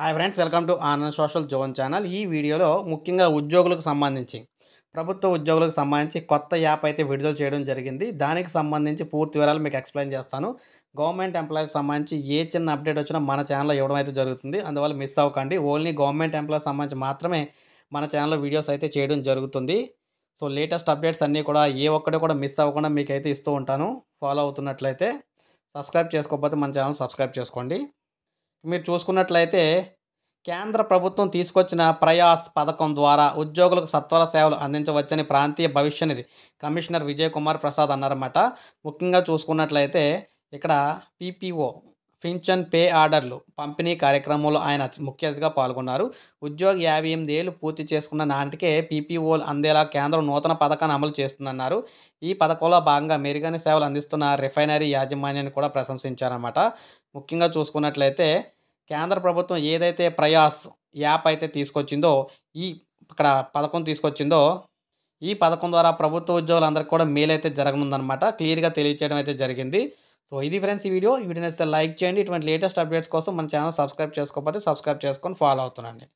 hi friends welcome to Anand social zone channel ఈ వీడియోలో ముఖ్యంగా ఉద్యోగులకు సంబంధించి ప్రభుత్వ ఉద్యోగులకు సంబంధించి కొత్త యాప్ అయితే విడుదల చేయడం జరిగింది దానికి సంబంధించి పూర్తి వివరాలు మీకు ఎక్స్ప్లెయిన్ చేస్తాను గవర్నమెంట్ ఎంప్లాయీకి సంబంధించి ఏ చిన్న అప్డేట్ వచ్చినా మన ఛానల్లో ఇవ్వడం అయితే జరుగుతుంది అందువల్ల మిస్ అవ్వకండి ఓన్లీ గవర్నమెంట్ ఎంప్లాయీకి సంబంధించి మాత్రమే మన ఛానల్లో వీడియోస్ అయితే చేయడం జరుగుతుంది సో లేటెస్ట్ అప్డేట్స్ అన్నీ కూడా ఏ ఒక్కటి కూడా మిస్ అవ్వకుండా మీకైతే ఇస్తూ ఉంటాను ఫాలో అవుతున్నట్లయితే సబ్స్క్రైబ్ చేసుకోకపోతే మన ఛానల్ సబ్స్క్రైబ్ చేసుకోండి మీరు చూసుకున్నట్లయితే కేంద్ర ప్రభుత్వం తీసుకొచ్చిన ప్రయాస్ పథకం ద్వారా ఉద్యోగులకు సత్వర సేవలు అందించవచ్చని ప్రాంతీయ భవిష్యనిధి కమిషనర్ విజయ్ కుమార్ ప్రసాద్ అన్నారన్నమాట ముఖ్యంగా చూసుకున్నట్లయితే ఇక్కడ పీపీఓ పింఛన్ పే ఆర్డర్లు పంపిణీ కార్యక్రమంలో ఆయన ముఖ్య అతిథిగా పాల్గొన్నారు ఉద్యోగి యాభై ఎనిమిది ఏళ్ళు పూర్తి చేసుకున్న నాటికే పీపీఓలు అందేలా కేంద్రం నూతన పథకాన్ని అమలు చేస్తుందన్నారు ఈ పథకంలో భాగంగా మెరుగైన సేవలు అందిస్తున్న రిఫైనరీ యాజమాన్యాన్ని కూడా ప్రశంసించారన్నమాట ముఖ్యంగా చూసుకున్నట్లయితే కేంద్ర ప్రభుత్వం ఏదైతే ప్రయాస్ యాప్ అయితే తీసుకొచ్చిందో ఈ ఇక్కడ పథకం తీసుకొచ్చిందో ఈ పథకం ద్వారా ప్రభుత్వ ఉద్యోగులందరికీ కూడా మేలు అయితే జరగనుందనమాట క్లియర్గా తెలియచేయడం అయితే జరిగింది సో ఇది ఫ్రెండ్స్ ఈ వీడియో ఈ వీడియో లైక్ చేయండి ఇటువంటి లేటెస్ట్ అప్డేట్స్ కోసం మన ఛానల్ సబ్స్క్రైబ్ చేసుకోకపోతే సబ్స్క్రైబ్ చేసుకొని ఫాలో అవుతుందండి